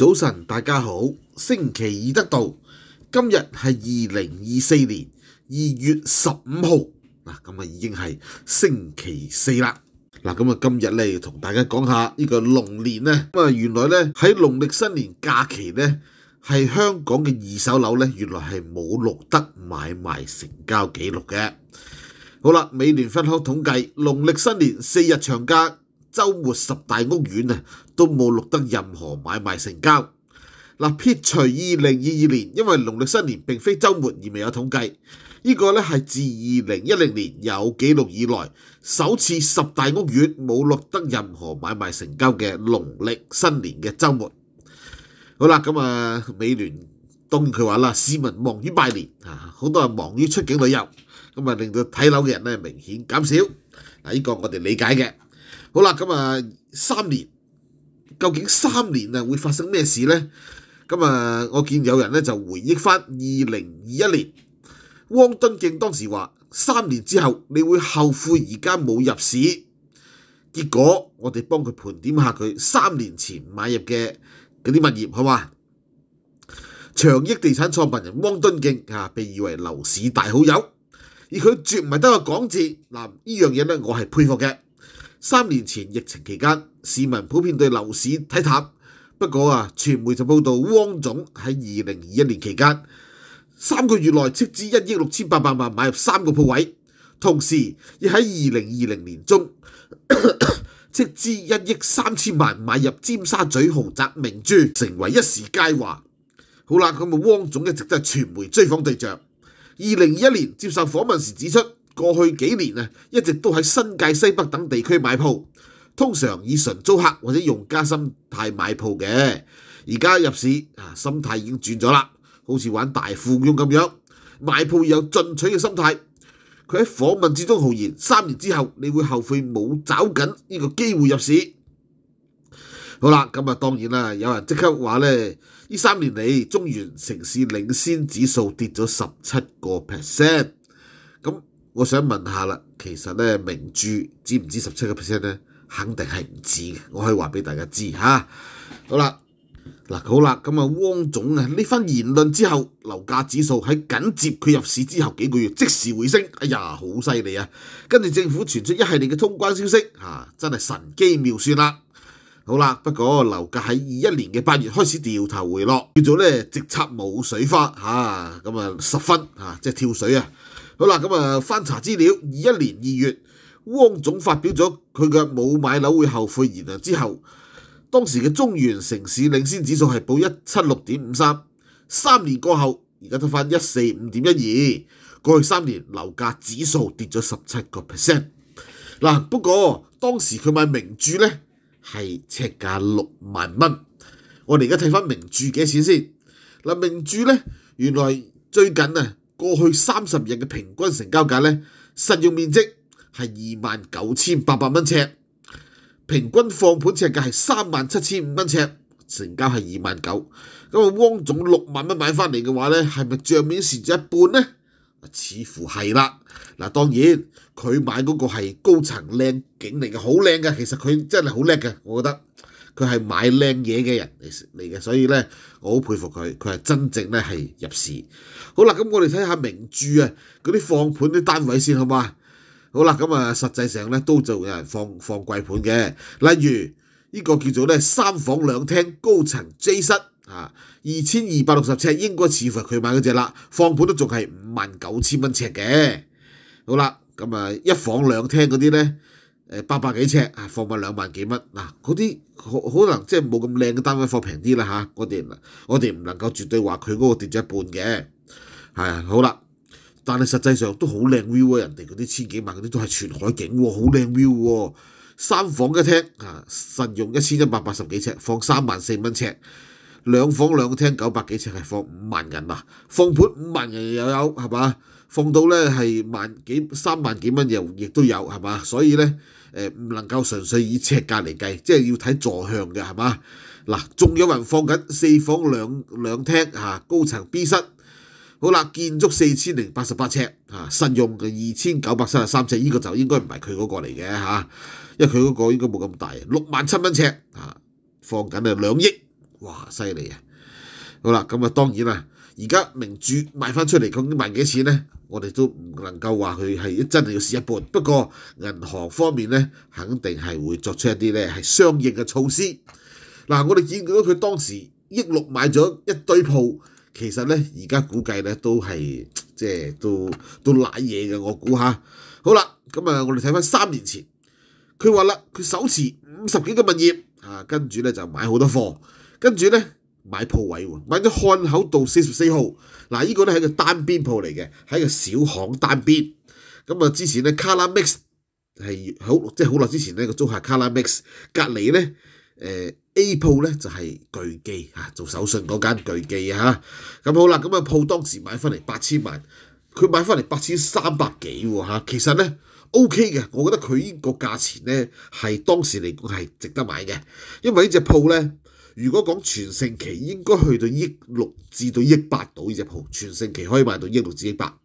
早晨，大家好，星期二得到，今日系二零二四年二月十五号，嗱，咁啊已经系星期四啦，嗱，咁啊今日咧同大家讲下呢个龙年咧，咁啊原来咧喺农历新年假期咧，系香港嘅二手楼咧，原来系冇录得买卖成交记录嘅。好啦，美联分行统计，农历新年四日长假。周末十大屋苑啊，都冇錄得任何買賣成交。嗱，撇除二零二二年，因為農曆新年並非週末而未有統計，呢個咧係自二零一零年有記錄以來，首次十大屋苑冇錄得任何買賣成交嘅農曆新年嘅週末。好啦，咁啊，美聯當然佢話啦，市民忙於拜年啊，好多人忙於出境旅遊，咁啊令到睇樓嘅人咧明顯減少。嗱，呢個我哋理解嘅。好啦，咁啊三年，究竟三年啊會發生咩事呢？咁啊，我見有人咧就回憶翻二零二一年，汪敦敬當時話三年之後你會後悔而家冇入市，結果我哋幫佢盤點下佢三年前買入嘅嗰啲物業，好嘛？長益地產創辦人汪敦敬啊，被譽為樓市大好友，而佢絕唔係得個講字嗱，呢樣嘢咧我係佩服嘅。三年前疫情期間，市民普遍對樓市睇淡。不過啊，傳媒就報道汪總喺二零二一年期間三個月內斥資一億六千八百萬買入三個鋪位，同時亦喺二零二零年中 斥資一億三千萬買入尖沙咀豪宅明珠，成為一時佳話。好啦，咁啊，汪總一直都系傳媒追訪對象。二零二一年接受訪問時指出。過去幾年啊，一直都喺新界西北等地區買鋪，通常以純租客或者用家心態買鋪嘅。而家入市啊，心態已經轉咗啦，好似玩大富翁咁樣買鋪有進取嘅心態。佢喺訪問之中豪言：三年之後，你會後悔冇找緊呢個機會入市。好啦，咁啊，當然啦，有人即刻話呢，呢三年嚟中原城市領先指數跌咗十七個 percent。我想問下啦，其實咧明珠知唔知十七個 percent 咧？肯定係唔知嘅，我可以話俾大家知嚇。好啦，嗱好啦，咁啊，汪總啊呢番言論之後，樓價指數喺緊接佢入市之後幾個月即時回升，哎呀，好犀利啊！跟住政府傳出一系列嘅通關消息，嚇真係神機妙算啦。好啦，不過樓價喺二一年嘅八月開始掉頭回落，叫做咧直插冇水花嚇，咁啊十分嚇，即係跳水啊！好啦，咁啊，翻查資料，二一年二月，汪總發表咗佢嘅冇買樓會後悔言啊，之後當時嘅中原城市領先指數係報一七六點五三，三年過後而家得翻一四五點一二，過去三年樓價指數跌咗十七個 percent。嗱，不過當時佢買名著咧係尺價六萬蚊，我哋而家睇翻名著幾多錢先。嗱，名著咧原來最近啊～過去三十日嘅平均成交價咧，實用面積係二萬九千八百蚊尺，平均放盤尺價係三萬七千五蚊尺，成交係二萬九。咁啊，汪总六萬蚊買翻嚟嘅話咧，係咪帳面蚀咗一半咧？似乎係啦。嗱，當然佢買嗰個係高層靚景嚟嘅，好靚嘅。其實佢真係好叻嘅，我覺得。佢係買靚嘢嘅人嚟嚟嘅，所以咧我好佩服佢，佢係真正咧係入市。好啦，咁我哋睇下名著啊，嗰啲放盤啲單位先，好嘛？好啦，咁啊實際上咧都做人放放貴盤嘅，例如呢個叫做咧三房兩廳高層 J 室啊，二千二百六十尺應該似乎係佢買嗰只啦，放盤都仲係五萬九千蚊尺嘅。好啦，咁啊一房兩廳嗰啲咧。誒八百幾尺啊，放埋兩萬幾蚊嗱，嗰啲可能即係冇咁靚嘅單位放平啲啦嚇，我哋我哋唔能夠絕對話佢嗰個跌咗一半嘅，係啊好啦，但係實際上都好靚 view 啊，人哋嗰啲千幾萬嗰啲都係全海景喎，好靚 view 喎，三房一廳啊，實用一千一百八十幾尺，放三萬四蚊尺，兩房兩廳九百幾尺係放五萬人啊，放盤五萬人又有係嘛，放到咧係萬幾三萬幾蚊又亦都有係嘛，所以咧。誒唔能夠純粹以尺價嚟計，即係要睇坐向嘅係嘛？嗱，仲有人放緊四房兩兩廳啊，高層 B 室，好啦，建築四千零八十八尺啊，信用嘅二千九百三十三尺，依個就應該唔係佢嗰個嚟嘅嚇，因為佢嗰個應該冇咁大，六萬七蚊尺啊，放緊啊兩億，哇犀利啊！好啦，咁啊當然啦。而家名著賣翻出嚟，究竟賣幾錢咧？我哋都唔能夠話佢係真係要蝕一半。不過銀行方面咧，肯定係會作出一啲咧係相應嘅措施。嗱，我哋見到佢當時億六買咗一堆鋪，其實咧而家估計咧都係即係都都攋嘢嘅。我估嚇，好啦，咁啊，我哋睇翻三年前，佢話啦，佢手持五十幾個物業啊，跟住咧就買好多貨，跟住咧。買鋪位喎，買咗漢口道四十四號。嗱，依個咧係個單邊鋪嚟嘅，喺個小巷單邊。咁啊，之前咧卡拉 Max 係好，即係好耐之前咧個租客卡拉 Max 隔離咧，誒 A 鋪咧就係巨基嚇，做手信嗰間巨記嚇。咁好啦，咁啊鋪當時買翻嚟八千萬，佢買翻嚟八千三百幾喎嚇。其實咧 OK 嘅，我覺得佢依個價錢咧係當時嚟講係值得買嘅，因為呢只鋪咧。如果講全盛期應該去到億六至到億八度呢只鋪，全盛期可以賣到億六至億八。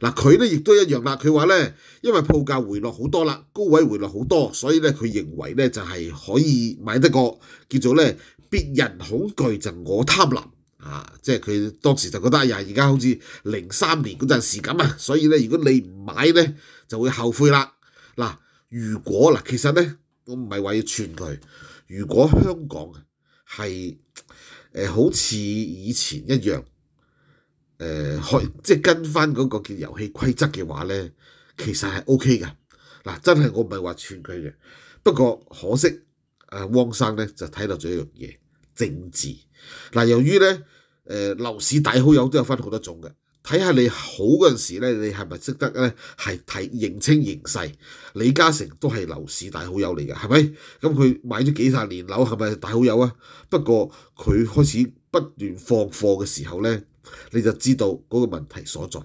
嗱佢咧亦都一樣啦。佢話咧，因為鋪價回落好多啦，高位回落好多，所以咧佢認為咧就係可以買得過，叫做咧別人恐懼就我貪婪啊！即係佢當時就覺得呀，而家好似零三年嗰陣時咁啊，所以咧如果你唔買咧就會後悔啦。嗱，如果嗱其實咧我唔係話要傳佢，如果香港。係好似以前一樣，誒去即跟翻嗰個叫遊戲規則嘅話咧，其實係 O K 嘅。嗱，真係我唔係話串佢嘅，不過可惜誒汪生咧就睇到咗一樣嘢政治。嗱，由於咧誒樓市大好友都有分好多種嘅。睇下你好嗰陣時咧，你係咪識得咧？係睇認清形勢。李嘉誠都係樓市大好友嚟嘅，係咪？咁佢買咗幾十年樓，係咪大好友啊？不過佢開始不斷放貨嘅時候咧，你就知道嗰個問題所在。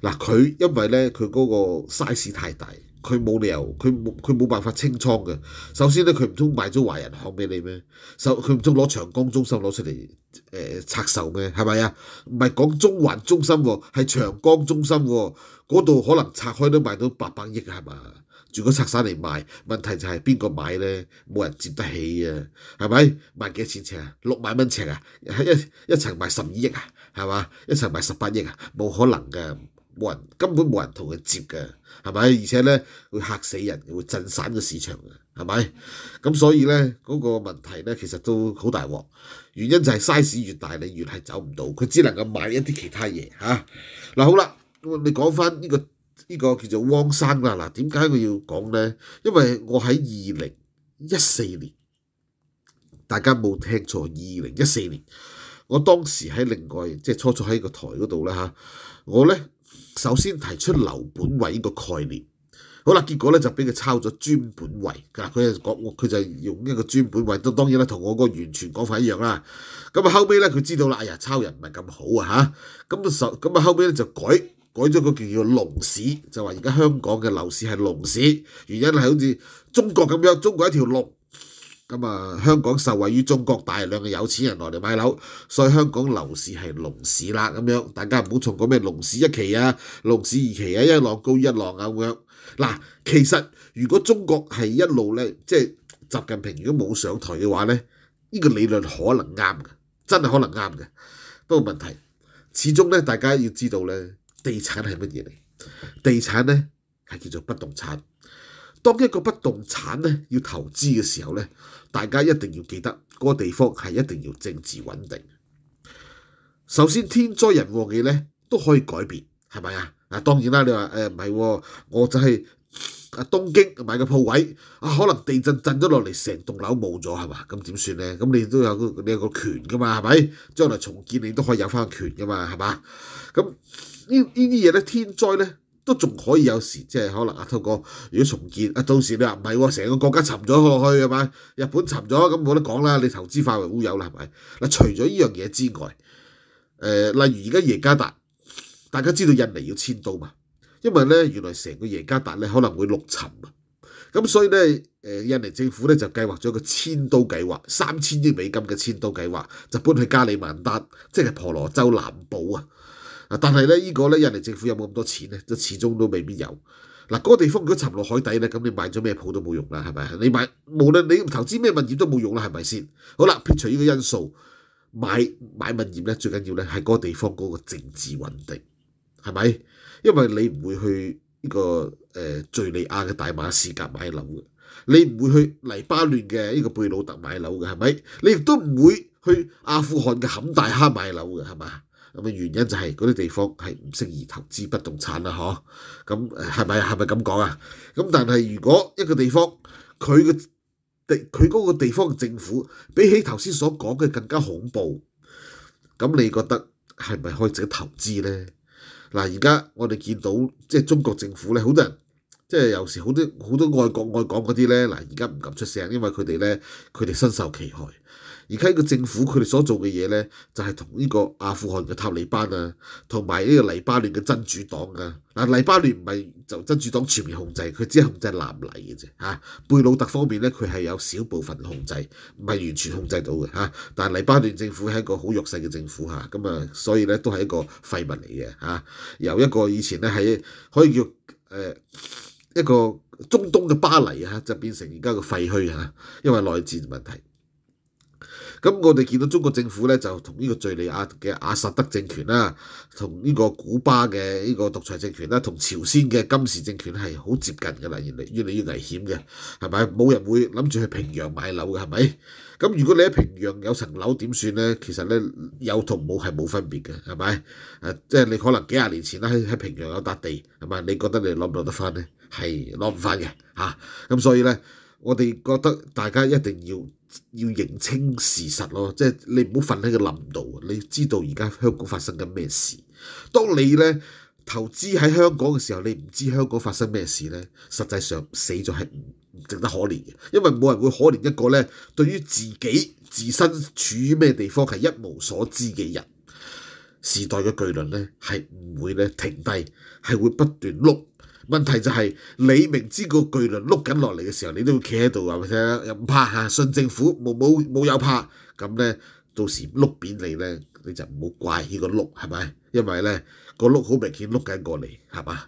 嗱，佢因為咧佢嗰個 size 太大。佢冇理由，佢冇佢冇辦法清倉嘅。首先咧，佢唔通買咗華人行俾你咩？首佢唔通攞長江中心攞出嚟誒拆售咩？係咪啊？唔係講中環中心喎，係長江中心喎。嗰度可能拆開都賣到八百億係嘛？如果拆散嚟賣，問題就係邊個買咧？冇人接得起啊，係咪？賣幾多錢尺啊？六萬蚊尺啊，一一層賣十二億啊，係嘛？一層賣十八億啊，冇可能㗎。冇人根本冇人同佢接嘅，係咪？而且咧會嚇死人，會震散個市場嘅，係咪？咁所以咧嗰個問題咧，其實都好大鑊。原因就係 size 越大，你越係走唔到，佢只能夠買一啲其他嘢嚇嗱。好啦，你講翻呢個呢個叫做汪生啦嗱，點解我要講咧？因為我喺二零一四年，大家冇聽錯，二零一四年我當時喺另外即係初初喺個台嗰度啦嚇，我咧。首先提出楼本位呢个概念，好啦，结果咧就俾佢抄咗专本位，嗱佢就讲佢就用呢个专本位，都当然啦，同我个完全讲法一样啦。咁啊后屘咧佢知道啦，哎呀抄人唔系咁好啊吓，咁啊首咁啊后屘咧就改改咗个叫做龙市，就话而家香港嘅楼市系龙市，原因系好似中国咁样，中国一条龙。咁啊，香港受惠於中國大量嘅有錢人嚟買樓，所以香港樓市係龍市啦咁樣。大家唔好從講咩龍市一期啊、龍市二期啊，一浪高一浪啊咁樣。嗱，其實如果中國係一路咧，即係習近平如果冇上台嘅話咧，呢個理論可能啱嘅，真係可能啱嘅。不過問題始終咧，大家要知道咧，地產係乜嘢嚟？地產咧係叫做不動產。當一個不動產咧要投資嘅時候咧，大家一定要記得嗰個地方係一定要政治穩定。首先，天災人禍嘅咧都可以改變，係咪啊？啊當然啦，你話誒唔係，我就係啊東京買個鋪位啊，可能地震震咗落嚟，成棟樓冇咗係嘛？咁點算咧？咁你都有你有個權噶嘛係咪？將來重建你都可以有翻權噶嘛係嘛？咁呢呢啲嘢咧天災咧。都仲可以有時，即係可能阿通哥如果重建啊，到時你話唔係喎，成個國家沉咗落去係咪？日本沉咗咁冇得講啦，你投資化圍烏有啦係咪？嗱，除咗依樣嘢之外，誒，例如而家耶加達，大家知道印尼要遷都嘛？因為咧，原來成個耶加達咧可能會陸沉啊，咁所以咧誒，印尼政府咧就計劃咗個遷都計劃，三千億美金嘅遷都計劃，就搬去加里曼丹，即係婆羅洲南部啊。啊！但係咧，呢個咧，人哋政府有冇咁多錢咧？即始終都未必有。嗱，嗰個地方如果沉落海底咧，咁你買咗咩鋪都冇用啦，係咪？你買無論你投資咩物業都冇用啦，係咪先？好啦，撇除呢個因素，買買物業咧最緊要咧係嗰個地方嗰個政治穩定，係咪？因為你唔會去呢個誒敍利亞嘅大馬士革買樓嘅，你唔會去黎巴嫩嘅呢個貝魯特買樓嘅，係咪？你亦都唔會去阿富汗嘅坎大哈買樓嘅，係嘛？咁嘅原因就係嗰啲地方係唔適宜投資不動產啦，嗬？咁係咪係咪咁講啊？咁但係如果一個地方佢嘅地佢嗰個地方政府比起頭先所講嘅更加恐怖，咁你覺得係咪可以值得投資咧？嗱，而家我哋見到即係中國政府咧，好多人即係有時好多好多愛國愛港嗰啲咧，嗱而家唔敢出聲，因為佢哋咧佢哋深受其害。而家呢個政府佢哋所做嘅嘢呢，就係同呢個阿富汗嘅塔利班啊，同埋呢個黎巴嫩嘅真主黨啊。嗱，黎巴嫩唔係就真主黨全面控制，佢只係控制南黎嘅啫嚇。貝魯特方面呢，佢係有少部分控制，唔係完全控制到嘅嚇。但黎巴嫩政府係一個好弱勢嘅政府嚇，咁啊，所以呢，都係一個廢物嚟嘅嚇。由一個以前呢，喺可以叫誒一個中東嘅巴黎啊，就變成而家個廢墟嚇，因為內戰問題。咁我哋見到中國政府咧，就同呢個敍利亞嘅阿薩德政權啦，同呢個古巴嘅呢個獨裁政權啦，同朝鮮嘅金氏政權係好接近嘅啦，越嚟越嚟越危險嘅，係咪？冇人會諗住去平壤買樓嘅，係咪？咁如果你喺平壤有層樓點算咧？其實咧有同冇係冇分別嘅，係咪？誒，即係你可能幾廿年前啦喺喺平壤有笪地，係咪？你覺得你攞唔攞得翻咧？係攞唔翻嘅嚇。咁所以咧，我哋覺得大家一定要。要認清事實咯，即係你唔好瞓喺個林度。你知道而家香港發生緊咩事？當你咧投資喺香港嘅時候，你唔知香港發生咩事咧，實際上死咗係唔值得可憐嘅，因為冇人會可憐一個咧對於自己自身處於咩地方係一無所知嘅人。時代嘅巨輪咧係唔會咧停低，係會不斷碌。問題就係你明知個巨輪碌緊落嚟嘅時候，你都企喺度係咪先？又唔怕嚇？信政府冇冇冇有怕？咁咧到時碌扁你咧，你就唔好怪起個碌係咪？因為咧個碌好明顯碌緊過嚟係嘛？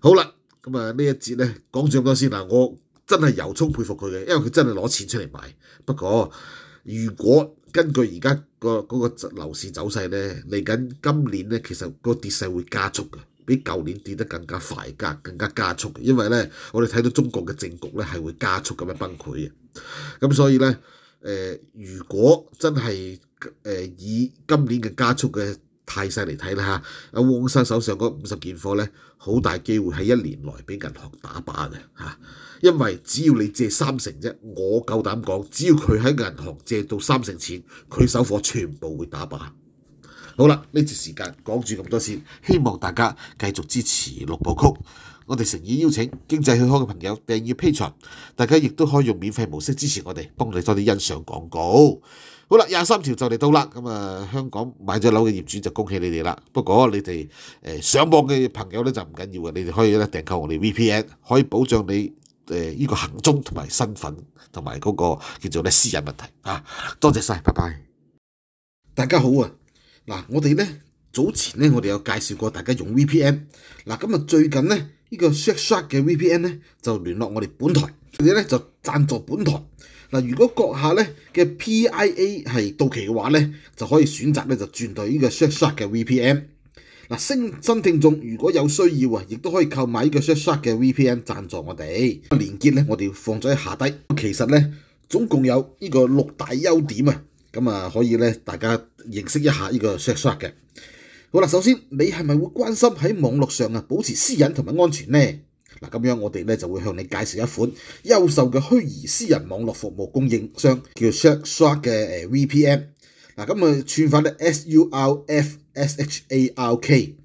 好啦，咁啊呢一節咧講咗咁多先嗱，我真係由衷佩服佢嘅，因為佢真係攞錢出嚟買。不過如果根據而家個嗰個樓市走勢咧，嚟緊今年咧其實個跌勢會加速嘅。比舊年跌得更加快加更加加速，因為咧我哋睇到中國嘅政局咧係會加速咁樣崩潰嘅，咁所以咧誒如果真係誒以今年嘅加速嘅態勢嚟睇啦嚇，阿汪生手上嗰五十件貨咧，好大機會係一年內俾銀行打靶嘅嚇，因為只要你借三成啫，我夠膽講，只要佢喺銀行借到三成錢，佢手貨全部會打靶。好啦，呢次时间讲住咁多先，希望大家继续支持六部曲。我哋诚意邀请经济向可嘅朋友订阅 P 寻，大家亦都可以用免费模式支持我哋，帮你多啲欣赏广告。好啦，廿三条就嚟到啦，咁啊，香港买咗楼嘅业主就恭喜你哋啦。不过你哋诶上网嘅朋友咧就唔紧要嘅，你哋可以咧订购我哋 VPN，可以保障你诶呢个行踪同埋身份同埋嗰个叫做咧私人问题啊。多谢晒，拜拜。大家好啊！嗱，我哋咧早前咧，我哋有介紹過大家用 VPN。嗱，咁啊最近咧，呢個 s h a k Shack 嘅 VPN 咧就聯絡我哋本台，佢哋咧就贊助本台。嗱，如果閣下咧嘅 PIA 係到期嘅話咧，就可以選擇咧就轉到呢個 s h a k Shack 嘅 VPN。嗱，新新聽眾如果有需要啊，亦都可以購買呢個 s h a k Shack 嘅 VPN 贊助我哋。連結咧，我哋放咗喺下低。其實咧，總共有呢個六大優點啊。咁啊，可以咧，大家認識一下呢個 Shark 嘅。好啦，首先你係咪會關心喺網絡上啊，保持私隱同埋安全呢？嗱，咁樣我哋咧就會向你介紹一款優秀嘅虛擬私人網絡服務供應商，叫 Shark 嘅 VPN。嗱，咁啊，串翻咧 S U R F S H A R K。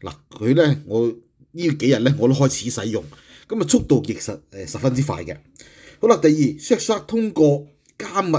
嗱，佢咧我呢幾日咧我都開始使用，咁啊速度亦實誒十分之快嘅。好啦，第二 Shark 通過加密。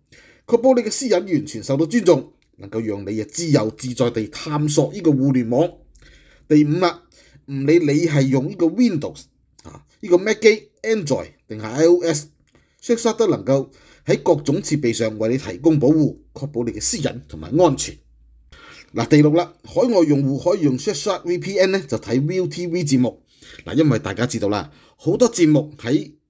确保你嘅私隐完全受到尊重，能够让你啊自由自在地探索呢个互联网。第五啦，唔理你系用呢个 Windows 啊，呢个 Mac 机、Android 定系 iOS，Shadow 都能够喺各种设备上为你提供保护，确保你嘅私隐同埋安全。嗱，第六啦，海外用户可以用 s h a h o t VPN 咧，就睇 v e u TV 节目。嗱，因为大家知道啦，好多节目喺